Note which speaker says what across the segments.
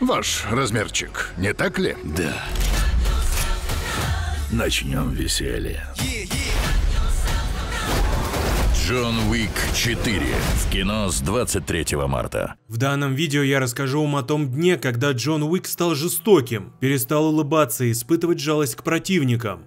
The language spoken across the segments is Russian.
Speaker 1: Ваш размерчик, не так ли? Да. Начнем веселье. Джон Уик 4 в кино с 23 марта. В данном видео я расскажу вам о том дне, когда Джон Уик стал жестоким, перестал улыбаться и испытывать жалость к противникам.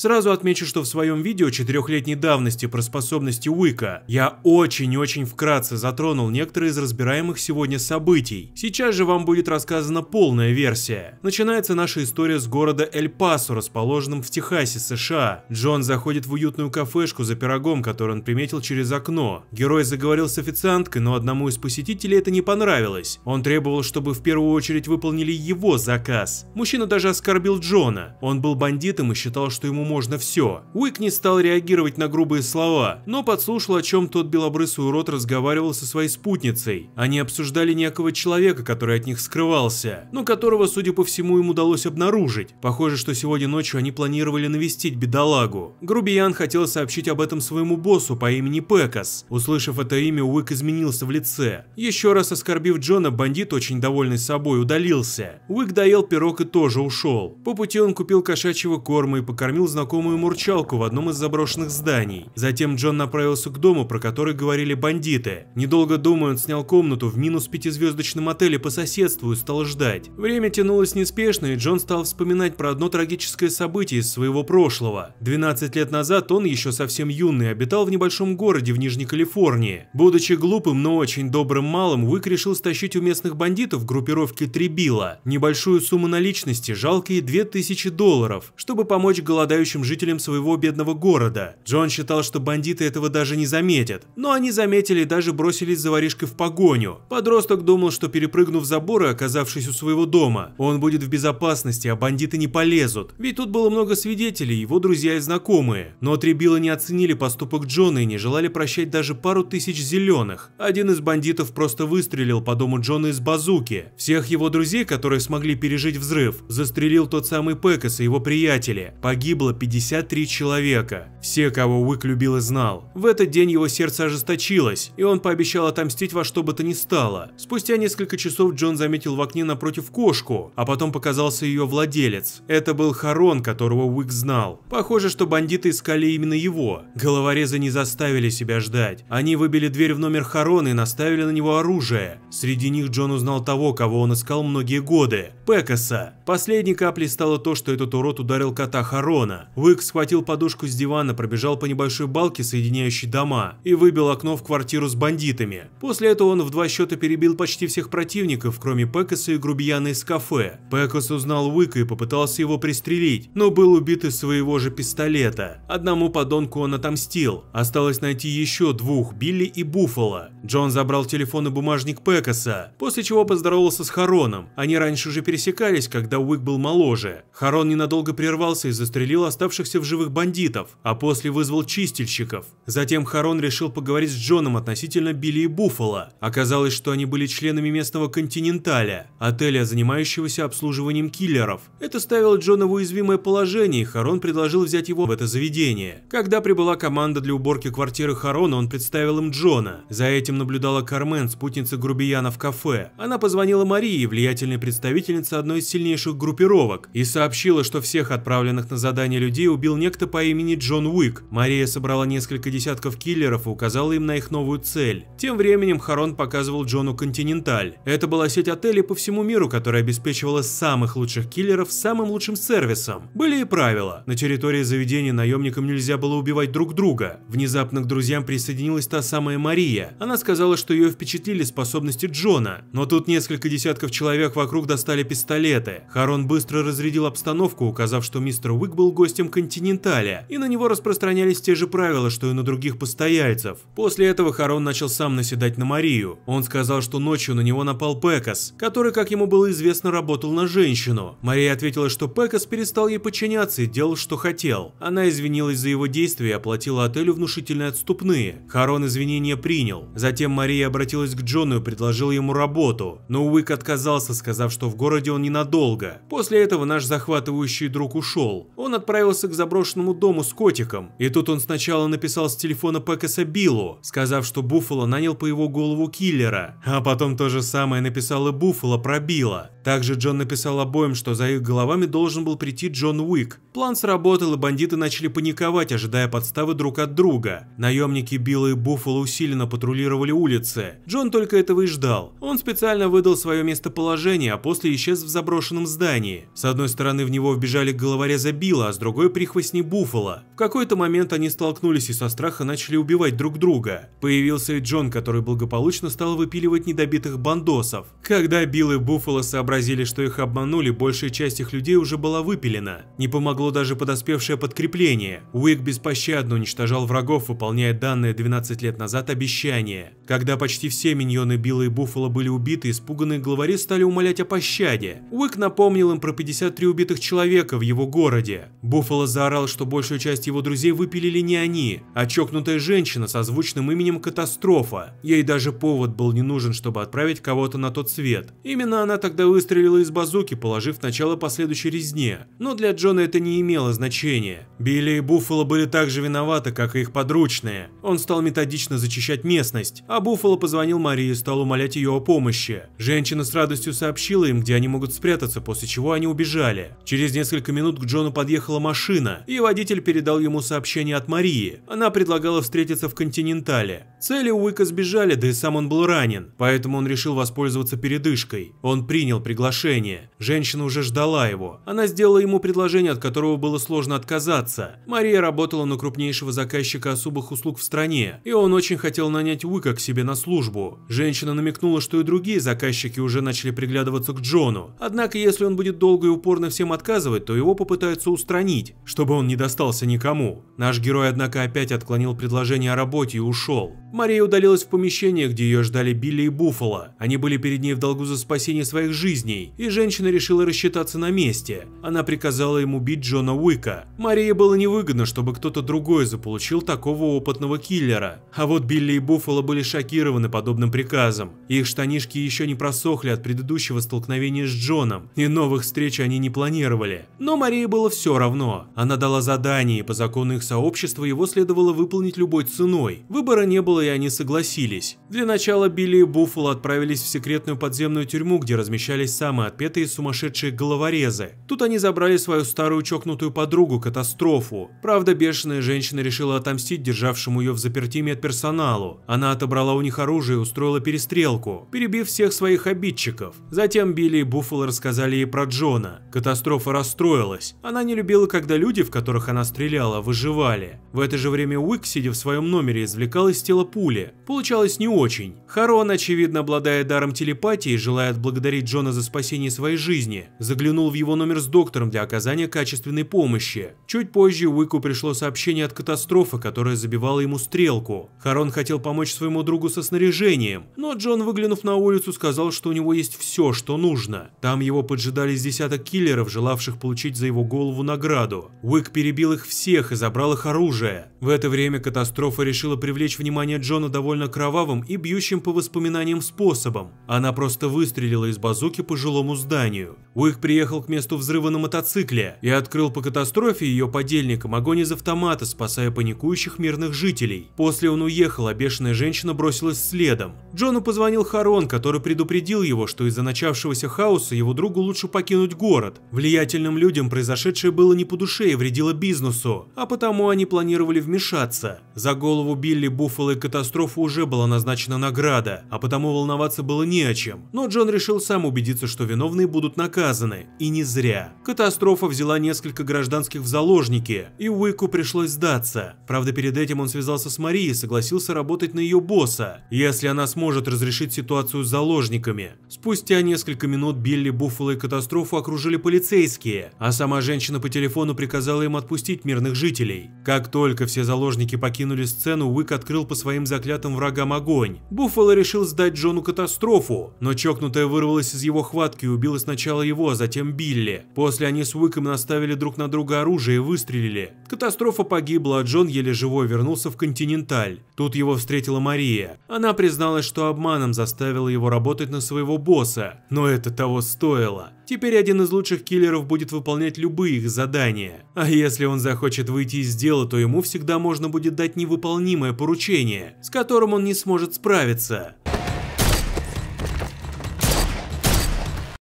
Speaker 1: Сразу отмечу, что в своем видео четырехлетней давности про способности Уика я очень-очень вкратце затронул некоторые из разбираемых сегодня событий. Сейчас же вам будет рассказана полная версия. Начинается наша история с города Эль-Пасо, расположенным в Техасе, США. Джон заходит в уютную кафешку за пирогом, который он приметил через окно. Герой заговорил с официанткой, но одному из посетителей это не понравилось. Он требовал, чтобы в первую очередь выполнили его заказ. Мужчина даже оскорбил Джона. Он был бандитом и считал, что ему можно все. Уик не стал реагировать на грубые слова, но подслушал, о чем тот белобрысый урод разговаривал со своей спутницей. Они обсуждали некого человека, который от них скрывался, но которого, судя по всему, им удалось обнаружить. Похоже, что сегодня ночью они планировали навестить бедолагу. Грубиян хотел сообщить об этом своему боссу по имени Пекас. Услышав это имя, Уик изменился в лице. Еще раз оскорбив Джона, бандит, очень довольный собой, удалился. Уик доел пирог и тоже ушел. По пути он купил кошачьего корма и покормил знакомого знакомую мурчалку в одном из заброшенных зданий. Затем Джон направился к дому, про который говорили бандиты. Недолго думая, он снял комнату в минус пятизвездочном отеле по соседству и стал ждать. Время тянулось неспешно, и Джон стал вспоминать про одно трагическое событие из своего прошлого. 12 лет назад он, еще совсем юный, обитал в небольшом городе в Нижней Калифорнии. Будучи глупым, но очень добрым малым, Уик решил стащить у местных бандитов группировки Трибила небольшую сумму наличности, жалкие 2000 долларов, чтобы помочь голодающим будущим жителям своего бедного города. Джон считал, что бандиты этого даже не заметят, но они заметили и даже бросились за воришкой в погоню. Подросток думал, что перепрыгнув заборы, оказавшись у своего дома, он будет в безопасности, а бандиты не полезут, ведь тут было много свидетелей, его друзья и знакомые. Но трибилы не оценили поступок Джона и не желали прощать даже пару тысяч зеленых. Один из бандитов просто выстрелил по дому Джона из базуки. Всех его друзей, которые смогли пережить взрыв, застрелил тот самый Пекас и его приятели. Погибло 53 человека, все, кого Уик любил и знал. В этот день его сердце ожесточилось, и он пообещал отомстить во что бы то ни стало. Спустя несколько часов Джон заметил в окне напротив кошку, а потом показался ее владелец. Это был Харон, которого Уик знал. Похоже, что бандиты искали именно его. Головорезы не заставили себя ждать. Они выбили дверь в номер Харона и наставили на него оружие. Среди них Джон узнал того, кого он искал многие годы – Пекаса. Последней каплей стало то, что этот урод ударил кота Харона. Уик схватил подушку с дивана, пробежал по небольшой балке, соединяющей дома, и выбил окно в квартиру с бандитами. После этого он в два счета перебил почти всех противников, кроме Пекаса и грубияна из кафе. Пекас узнал Уика и попытался его пристрелить, но был убит из своего же пистолета. Одному подонку он отомстил. Осталось найти еще двух, Билли и Буффало. Джон забрал телефон и бумажник Пекаса, после чего поздоровался с Хароном. Они раньше уже пересекались, когда Уик был моложе. Харон ненадолго прервался и застрелил оставшихся в живых бандитов, а после вызвал чистильщиков. Затем Харон решил поговорить с Джоном относительно Билли и Буффало. Оказалось, что они были членами местного «Континенталя», отеля, занимающегося обслуживанием киллеров. Это ставило Джона в уязвимое положение, и Харон предложил взять его в это заведение. Когда прибыла команда для уборки квартиры Харона, он представил им Джона. За этим наблюдала Кармен, спутница Грубияна в кафе. Она позвонила Марии, влиятельной представительнице одной из сильнейших группировок, и сообщила, что всех отправленных на задание людей убил некто по имени Джон Уик. Мария собрала несколько десятков киллеров и указала им на их новую цель. Тем временем Харон показывал Джону Континенталь. Это была сеть отелей по всему миру, которая обеспечивала самых лучших киллеров самым лучшим сервисом. Были и правила. На территории заведения наемникам нельзя было убивать друг друга. Внезапно к друзьям присоединилась та самая Мария. Она сказала, что ее впечатлили способности Джона. Но тут несколько десятков человек вокруг достали пистолеты. Харон быстро разрядил обстановку, указав, что мистер Уик был гость гостем «Континенталя», и на него распространялись те же правила, что и на других постояльцев. После этого Харон начал сам наседать на Марию. Он сказал, что ночью на него напал Пекас, который, как ему было известно, работал на женщину. Мария ответила, что Пекас перестал ей подчиняться и делал, что хотел. Она извинилась за его действия и оплатила отелю внушительные отступные. Харон извинения принял. Затем Мария обратилась к Джону и предложила ему работу, но Уик отказался, сказав, что в городе он ненадолго. После этого наш захватывающий друг ушел. Он отправился направился к заброшенному дому с котиком, и тут он сначала написал с телефона Пекаса Биллу, сказав, что Буффало нанял по его голову киллера, а потом то же самое написал и Буффало про Билла. Также Джон написал обоим, что за их головами должен был прийти Джон Уик. План сработал, и бандиты начали паниковать, ожидая подставы друг от друга. Наемники Билла и Буффало усиленно патрулировали улицы. Джон только этого и ждал. Он специально выдал свое местоположение, а после исчез в заброшенном здании. С одной стороны в него вбежали головореза Билла, а с другой прихвостни Буффало. В какой-то момент они столкнулись и со страха начали убивать друг друга. Появился и Джон, который благополучно стал выпиливать недобитых бандосов. Когда Билл и Буффало собрались сообразили, что их обманули, большая часть их людей уже была выпилена. Не помогло даже подоспевшее подкрепление. Уик беспощадно уничтожал врагов, выполняя данное 12 лет назад обещание. Когда почти все миньоны Билла и Буффало были убиты, испуганные главари стали умолять о пощаде. Уик напомнил им про 53 убитых человека в его городе. Буффало заорал, что большую часть его друзей выпилили не они, а чокнутая женщина со звучным именем Катастрофа. Ей даже повод был не нужен, чтобы отправить кого-то на тот свет. Именно она тогда вы выстрелила из базуки, положив начало последующей резне, но для Джона это не имело значения. Билли и Буффало были так же виноваты, как и их подручные. Он стал методично зачищать местность, а Буффало позвонил Марии и стал умолять ее о помощи. Женщина с радостью сообщила им, где они могут спрятаться, после чего они убежали. Через несколько минут к Джону подъехала машина, и водитель передал ему сообщение от Марии. Она предлагала встретиться в Континентале. Цели Уика сбежали, да и сам он был ранен, поэтому он решил воспользоваться передышкой. Он принял приглашение. Женщина уже ждала его. Она сделала ему предложение, от которого было сложно отказаться. Мария работала на крупнейшего заказчика особых услуг в стране, и он очень хотел нанять Уика к себе на службу. Женщина намекнула, что и другие заказчики уже начали приглядываться к Джону. Однако, если он будет долго и упорно всем отказывать, то его попытаются устранить, чтобы он не достался никому. Наш герой, однако, опять отклонил предложение о работе и ушел. Мария удалилась в помещение, где ее ждали Билли и Буффало. Они были перед ней в долгу за спасение своих жизней, и женщина решила рассчитаться на месте. Она приказала им убить Джона Уика. Марии было невыгодно, чтобы кто-то другой заполучил такого опытного киллера. А вот Билли и Буффало были шокированы подобным приказом. Их штанишки еще не просохли от предыдущего столкновения с Джоном, и новых встреч они не планировали. Но Марии было все равно. Она дала задание, и по закону их сообщества его следовало выполнить любой ценой. Выбора не было и они согласились. Для начала Билли и Буффало отправились в секретную подземную тюрьму, где размещались самые отпетые сумасшедшие головорезы. Тут они забрали свою старую чокнутую подругу Катастрофу. Правда, бешеная женщина решила отомстить державшему ее в заперти медперсоналу. Она отобрала у них оружие и устроила перестрелку, перебив всех своих обидчиков. Затем Билли и Буффало рассказали ей про Джона. Катастрофа расстроилась. Она не любила, когда люди, в которых она стреляла, выживали. В это же время Уик, сидя в своем номере, извлекал из тела пули. Получалось не очень. Харон, очевидно обладая даром телепатии, желая отблагодарить Джона за спасение своей жизни, заглянул в его номер с доктором для оказания качественной помощи. Чуть позже Уику пришло сообщение от катастрофы, которая забивала ему стрелку. Харон хотел помочь своему другу со снаряжением, но Джон, выглянув на улицу, сказал, что у него есть все, что нужно. Там его поджидали десяток киллеров, желавших получить за его голову награду. Уик перебил их всех и забрал их оружие. В это время катастрофа решила привлечь внимание Джона довольно кровавым и бьющим по воспоминаниям способом. Она просто выстрелила из базуки по жилому зданию. Уик приехал к месту взрыва на мотоцикле и открыл по катастрофе ее подельникам огонь из автомата, спасая паникующих мирных жителей. После он уехал, а бешеная женщина бросилась следом. Джону позвонил Харон, который предупредил его, что из-за начавшегося хаоса его другу лучше покинуть город. Влиятельным людям произошедшее было не по душе и вредило бизнесу, а потому они планировали вмешаться. За голову Билли, Буффало и катастрофу уже была назначена награда, а потому волноваться было не о чем. Но Джон решил сам убедиться, что виновные будут наказаны. И не зря. Катастрофа взяла несколько гражданских в заложники, и Уику пришлось сдаться. Правда, перед этим он связался с Марией и согласился работать на ее босса. Если она сможет сможет разрешить ситуацию с заложниками. Спустя несколько минут Билли, Буффало и катастрофу окружили полицейские, а сама женщина по телефону приказала им отпустить мирных жителей. Как только все заложники покинули сцену, Уик открыл по своим заклятым врагам огонь. Буффало решил сдать Джону катастрофу, но чокнутая вырвалась из его хватки и убила сначала его, а затем Билли. После они с Уиком наставили друг на друга оружие и выстрелили. Катастрофа погибла, а Джон еле живой вернулся в Континенталь. Тут его встретила Мария. Она призналась, что обманом заставила его работать на своего босса, но это того стоило. Теперь один из лучших киллеров будет выполнять любые их задания. А если он захочет выйти из дела, то ему всегда можно будет дать невыполнимое поручение, с которым он не сможет справиться.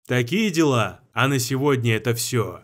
Speaker 1: Такие дела. А на сегодня это все.